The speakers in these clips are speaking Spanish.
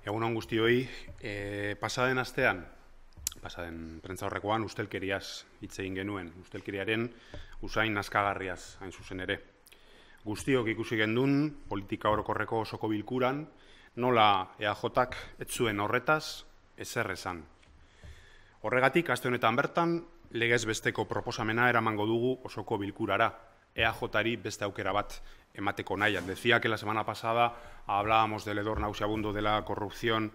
Egun hon guztioi, e, pasaden astean, pasaden prentza horrekoan, ustelkeriaz hitz egin genuen, ustelkeriaren usain naskagarriaz hain zuzen ere. Guztiok ikusi gendun, politika orokorreko osoko bilkuran, nola EAJak etzuen horretaz, ezer esan. Horregatik, aste honetan bertan, legez besteko proposamena eramango dugu osoko bilkurara, EAJari beste aukera bat mate con Decía que la semana pasada hablábamos del hedor nauseabundo de la corrupción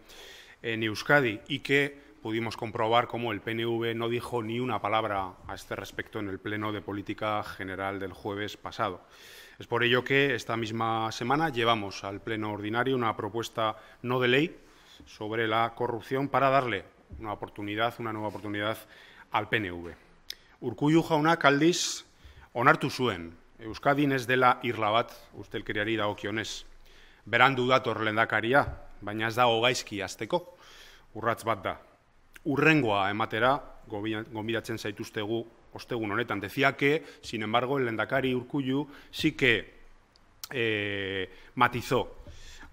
en Euskadi y que pudimos comprobar cómo el PNV no dijo ni una palabra a este respecto en el Pleno de Política General del jueves pasado. Es por ello que esta misma semana llevamos al Pleno Ordinario una propuesta no de ley sobre la corrupción para darle una oportunidad, una nueva oportunidad al PNV. Urkullu jaunak aldiz onartu Euskadin ez dela irla bat, ustelkeriari a Berandu dator lendakaria, baina ez dago gaizki azteko, urratz bat da. Urrengoa ematera, gombiratzen zaituztegu ostegun honetan. Decía que, sin embargo, el lendakari Urkullu sí que eh, matizó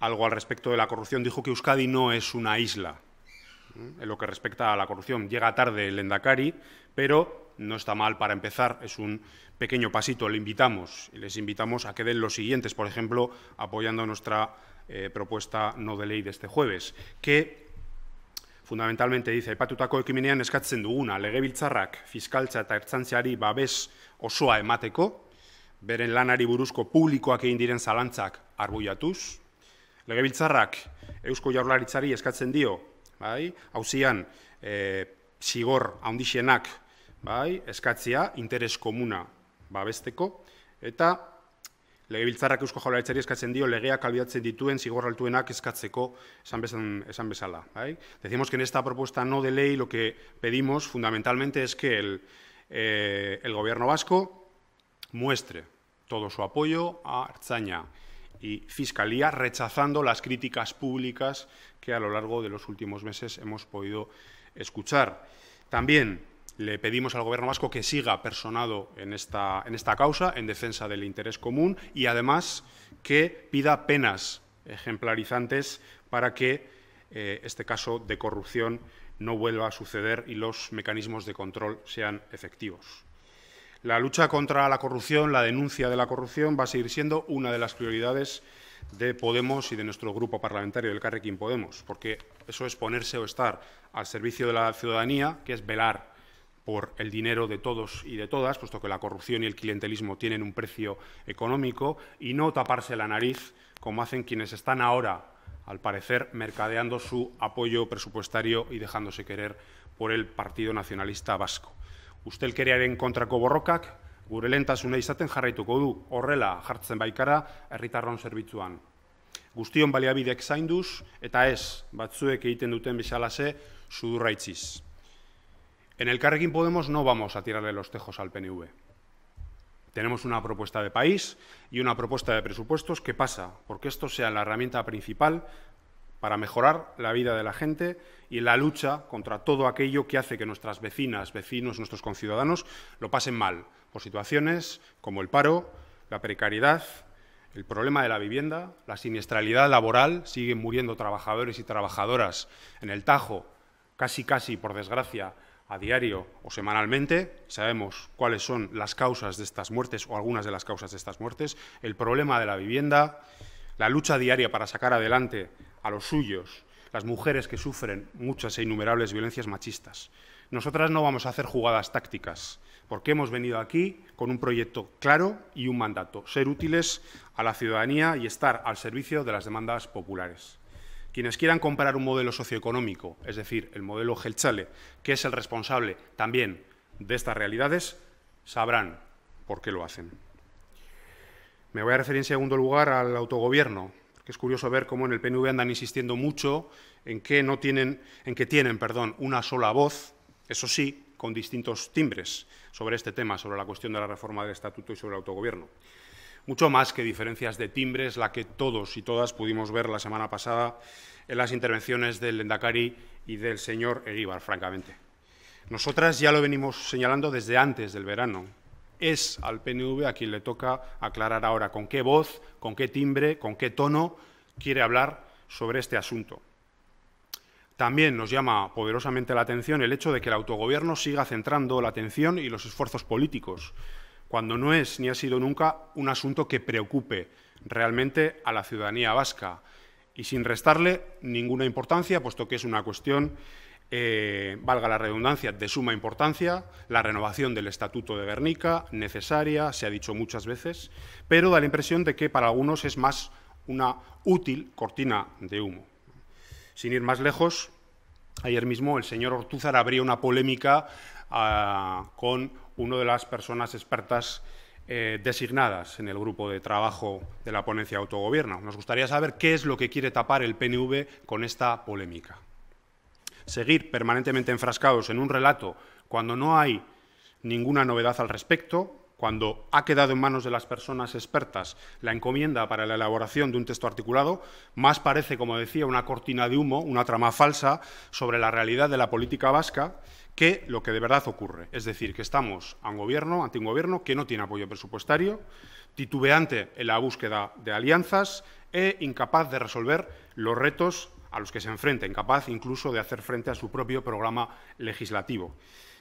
algo al respecto de la corrupción. Dijo que Euskadi no es una isla, en lo que respecta a la corrupción, llega tarde el Endacari, pero no está mal para empezar, es un pequeño pasito, le invitamos, y les invitamos a que den los siguientes, por ejemplo, apoyando nuestra eh, propuesta no de ley de este jueves, que fundamentalmente dice, aipatutako ekimenean eskatzen duguna, legebiltzarrak fiskaltza eta ertzantzari babes osoa emateko, beren lanari buruzko publikoak egin diren zalantzak arbuiatuz, legebiltzarrak Eusko Jaurlaritzari eskatzen dio bai, hauzian e, eh, zigor handixenak bai, eskatzia interes komuna babesteko, eta legebiltzarrak eusko jaularitzari eskatzen dio legeak albidatzen dituen zigor altuenak eskatzeko esan, bezan, esan bezala. Bai? Decimos que en esta propuesta no de ley lo que pedimos fundamentalmente es que el, eh, el gobierno vasco muestre todo su apoyo a Arzaña, y Fiscalía rechazando las críticas públicas que a lo largo de los últimos meses hemos podido escuchar. También le pedimos al Gobierno vasco que siga personado en esta, causa, en defensa del interés común, y además que pida penas ejemplarizantes para que eh, este caso de corrupción no vuelva a suceder y los mecanismos de control sean efectivos. La lucha contra la corrupción, la denuncia de la corrupción, va a seguir siendo una de las prioridades de Podemos y de nuestro grupo parlamentario del Carrequín Podemos, porque eso es ponerse o estar al servicio de la ciudadanía, que es velar por el dinero de todos y de todas, puesto que la corrupción y el clientelismo tienen un precio económico, y no taparse la nariz como hacen quienes están ahora, al parecer, mercadeando su apoyo presupuestario y dejándose querer por el Partido Nacionalista Vasco ustelkeriaren kontrako borrokak gure lentasuna izaten jarraituko du horrela jartzen baikara herritarron zerbitzuan. Guztion baliabidek zainduz eta ez batzuek egiten duten bezalase sudurraitziz. En elkarrekin Podemos no vamos a tirarle los tejos al PNV. Tenemos una propuesta de país y una propuesta de presupuestos que pasa porque esto sea la herramienta principal para mejorar la vida de la gente y la lucha contra todo aquello que hace que nuestras vecinas, vecinos, nuestros conciudadanos lo pasen mal, por situaciones como el paro, la precariedad, el problema de la vivienda, la siniestralidad laboral, siguen muriendo trabajadores y trabajadoras en el Tajo, casi casi, por desgracia, a diario o semanalmente, sabemos cuáles son las causas de estas muertes o algunas de las causas de estas muertes, el problema de la vivienda, la lucha diaria para sacar adelante a los suyos, las mujeres que sufren muchas e innumerables violencias machistas. Nosotras no vamos a hacer jugadas tácticas, porque hemos venido aquí con un proyecto claro y un mandato, ser útiles a la ciudadanía y estar al servicio de las demandas populares. Quienes quieran comparar un modelo socioeconómico, es decir, el modelo Gelchale, que es el responsable también de estas realidades, sabrán por qué lo hacen. Me voy a referir en segundo lugar al autogobierno, es curioso ver cómo en el PNV andan insistiendo mucho en que, no tienen, en que tienen perdón, una sola voz, eso sí, con distintos timbres sobre este tema, sobre la cuestión de la reforma del estatuto y sobre el autogobierno. Mucho más que diferencias de timbres, la que todos y todas pudimos ver la semana pasada en las intervenciones del Endacari y del señor Eguíbar, francamente. Nosotras ya lo venimos señalando desde antes del verano, es al PNV a quien le toca aclarar ahora con qué voz, con qué timbre, con qué tono quiere hablar sobre este asunto. También nos llama poderosamente la atención el hecho de que el autogobierno siga centrando la atención y los esfuerzos políticos, cuando no es ni ha sido nunca un asunto que preocupe realmente a la ciudadanía vasca, y sin restarle ninguna importancia, puesto que es una cuestión eh, valga la redundancia, de suma importancia, la renovación del Estatuto de Bernica, necesaria, se ha dicho muchas veces, pero da la impresión de que para algunos es más una útil cortina de humo. Sin ir más lejos, ayer mismo el señor Ortúzar abrió una polémica ah, con una de las personas expertas eh, designadas en el grupo de trabajo de la ponencia de autogobierno. Nos gustaría saber qué es lo que quiere tapar el PNV con esta polémica seguir permanentemente enfrascados en un relato cuando no hay ninguna novedad al respecto, cuando ha quedado en manos de las personas expertas la encomienda para la elaboración de un texto articulado, más parece, como decía, una cortina de humo, una trama falsa sobre la realidad de la política vasca que lo que de verdad ocurre. Es decir, que estamos a un gobierno, ante un gobierno que no tiene apoyo presupuestario, titubeante en la búsqueda de alianzas e incapaz de resolver los retos a los que se enfrenten, capaz incluso de hacer frente a su propio programa legislativo.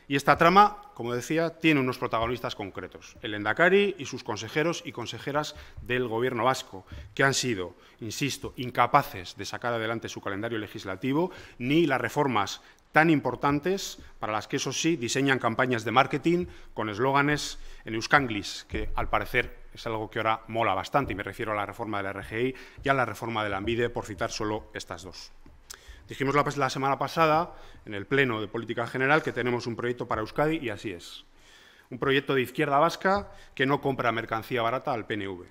Y esta trama, como decía, tiene unos protagonistas concretos, el Endacari y sus consejeros y consejeras del Gobierno vasco, que han sido, insisto, incapaces de sacar adelante su calendario legislativo, ni las reformas tan importantes para las que, eso sí, diseñan campañas de marketing con eslóganes en Euskanglis, que al parecer es algo que ahora mola bastante, y me refiero a la reforma de la RGI y a la reforma de la ANVIDE, por citar solo estas dos. Dijimos la, pues, la semana pasada, en el Pleno de Política General, que tenemos un proyecto para Euskadi, y así es. Un proyecto de izquierda vasca que no compra mercancía barata al PNV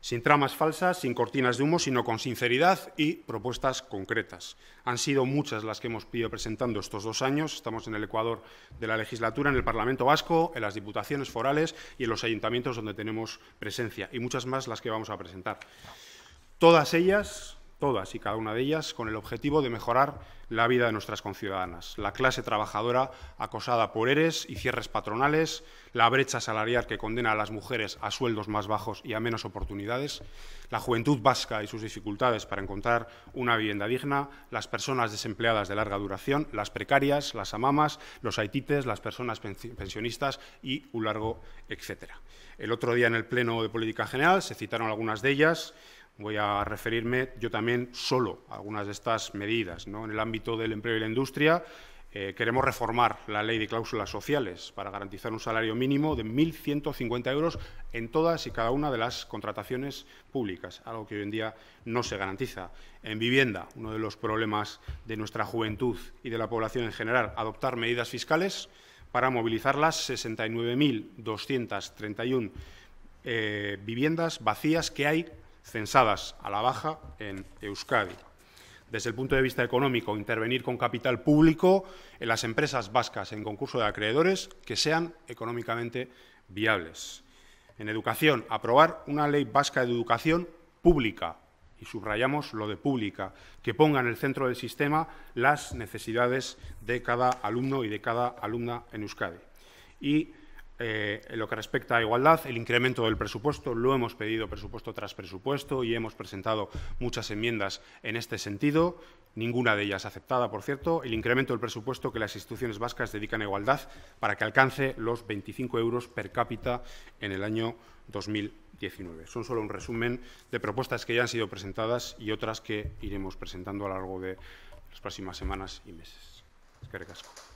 sin tramas falsas, sin cortinas de humo, sino con sinceridad y propuestas concretas. Han sido muchas las que hemos ido presentando estos dos años. Estamos en el Ecuador de la legislatura, en el Parlamento Vasco, en las diputaciones forales y en los ayuntamientos donde tenemos presencia, y muchas más las que vamos a presentar. Todas ellas todas y cada una de ellas, con el objetivo de mejorar la vida de nuestras conciudadanas. La clase trabajadora acosada por eres y cierres patronales, la brecha salarial que condena a las mujeres a sueldos más bajos y a menos oportunidades, la juventud vasca y sus dificultades para encontrar una vivienda digna, las personas desempleadas de larga duración, las precarias, las amamas, los haitites, las personas pensionistas y un largo etcétera. El otro día en el Pleno de Política General se citaron algunas de ellas, voy a referirme yo también solo a algunas de estas medidas. En el ámbito del empleo y la industria, eh, queremos reformar la ley de cláusulas sociales para garantizar un salario mínimo de 1.150 euros en todas y cada una de las contrataciones públicas, algo que hoy en día no se garantiza. En vivienda, uno de los problemas de nuestra juventud y de la población en general, adoptar medidas fiscales para movilizar las 69.231 eh, viviendas vacías que hay censadas a la baja en Euskadi. Desde el punto de vista económico, intervenir con capital público en las empresas vascas en concurso de acreedores que sean económicamente viables. En educación, aprobar una ley vasca de educación pública, y subrayamos lo de pública, que ponga en el centro del sistema las necesidades de cada alumno y de cada alumna en Euskadi. Y en eh, lo que respecta a igualdad, el incremento del presupuesto, lo hemos pedido presupuesto tras presupuesto y hemos presentado muchas enmiendas en este sentido, ninguna de ellas aceptada, por cierto, el incremento del presupuesto que las instituciones vascas dedican a igualdad para que alcance los 25 euros per cápita en el año 2019. Son solo un resumen de propuestas que ya han sido presentadas y otras que iremos presentando a lo largo de las próximas semanas y meses. Es